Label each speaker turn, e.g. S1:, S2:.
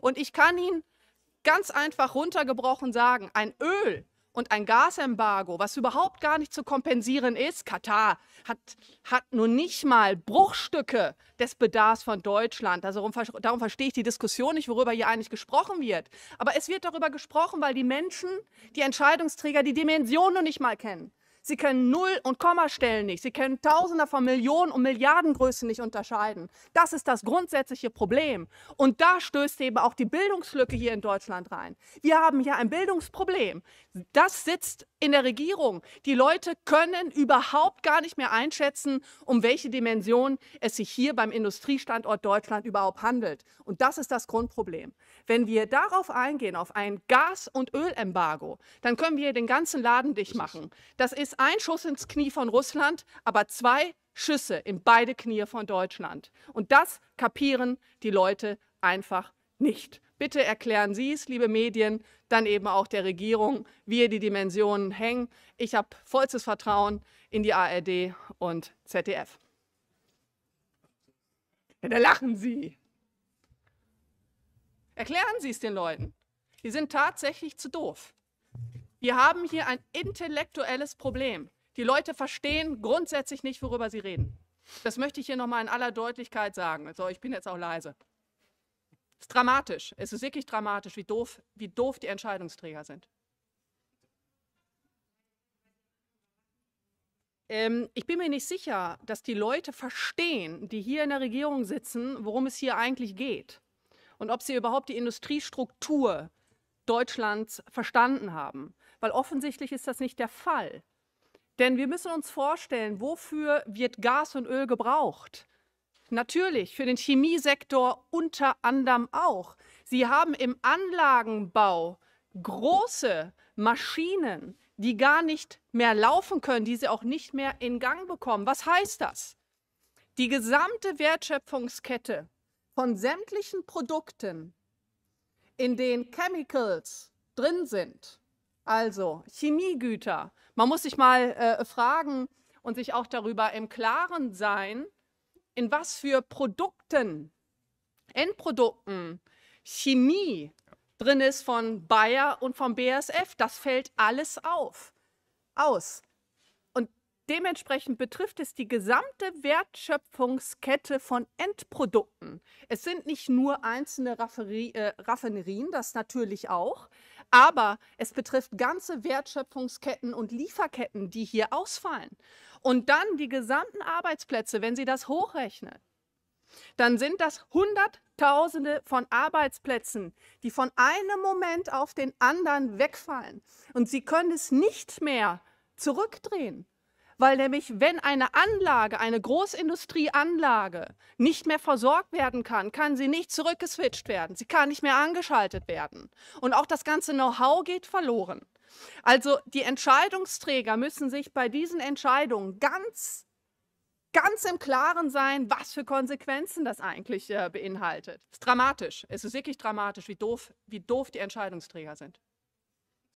S1: Und ich kann Ihnen ganz einfach runtergebrochen sagen, ein Öl und ein Gasembargo, was überhaupt gar nicht zu kompensieren ist, Katar hat, hat nur nicht mal Bruchstücke des Bedarfs von Deutschland. Also darum verstehe ich die Diskussion nicht, worüber hier eigentlich gesprochen wird. Aber es wird darüber gesprochen, weil die Menschen, die Entscheidungsträger, die Dimension noch nicht mal kennen. Sie können Null- und Kommastellen nicht. Sie können Tausende von Millionen und Milliardengrößen nicht unterscheiden. Das ist das grundsätzliche Problem. Und da stößt eben auch die Bildungslücke hier in Deutschland rein. Wir haben hier ein Bildungsproblem. Das sitzt in der Regierung. Die Leute können überhaupt gar nicht mehr einschätzen, um welche Dimension es sich hier beim Industriestandort Deutschland überhaupt handelt. Und das ist das Grundproblem. Wenn wir darauf eingehen, auf ein Gas- und Ölembargo, dann können wir den ganzen Laden dicht machen. Das ist ein Schuss ins Knie von Russland, aber zwei Schüsse in beide Knie von Deutschland. Und das kapieren die Leute einfach nicht. Bitte erklären Sie es, liebe Medien, dann eben auch der Regierung, wie die Dimensionen hängen. Ich habe vollstes Vertrauen in die ARD und ZDF. Ja, da lachen Sie. Erklären Sie es den Leuten. Die sind tatsächlich zu doof. Wir haben hier ein intellektuelles Problem. Die Leute verstehen grundsätzlich nicht, worüber sie reden. Das möchte ich hier nochmal in aller Deutlichkeit sagen. Also ich bin jetzt auch leise. Es ist dramatisch. Es ist wirklich dramatisch, wie doof, wie doof die Entscheidungsträger sind. Ähm, ich bin mir nicht sicher, dass die Leute verstehen, die hier in der Regierung sitzen, worum es hier eigentlich geht und ob sie überhaupt die Industriestruktur Deutschlands verstanden haben. Weil offensichtlich ist das nicht der Fall. Denn wir müssen uns vorstellen, wofür wird Gas und Öl gebraucht? Natürlich für den Chemiesektor unter anderem auch. Sie haben im Anlagenbau große Maschinen, die gar nicht mehr laufen können, die sie auch nicht mehr in Gang bekommen. Was heißt das? Die gesamte Wertschöpfungskette von sämtlichen Produkten in denen Chemicals drin sind, also Chemiegüter. Man muss sich mal äh, fragen und sich auch darüber im Klaren sein, in was für Produkten, Endprodukten, Chemie drin ist von Bayer und vom BSF. Das fällt alles auf, aus. Dementsprechend betrifft es die gesamte Wertschöpfungskette von Endprodukten. Es sind nicht nur einzelne Rafferie, äh, Raffinerien, das natürlich auch, aber es betrifft ganze Wertschöpfungsketten und Lieferketten, die hier ausfallen. Und dann die gesamten Arbeitsplätze, wenn Sie das hochrechnen, dann sind das Hunderttausende von Arbeitsplätzen, die von einem Moment auf den anderen wegfallen. Und Sie können es nicht mehr zurückdrehen weil nämlich wenn eine Anlage, eine Großindustrieanlage nicht mehr versorgt werden kann, kann sie nicht zurückgeswitcht werden, sie kann nicht mehr angeschaltet werden und auch das ganze Know-how geht verloren. Also die Entscheidungsträger müssen sich bei diesen Entscheidungen ganz ganz im Klaren sein, was für Konsequenzen das eigentlich äh, beinhaltet. Es ist dramatisch. Es ist wirklich dramatisch, wie doof, wie doof die Entscheidungsträger sind.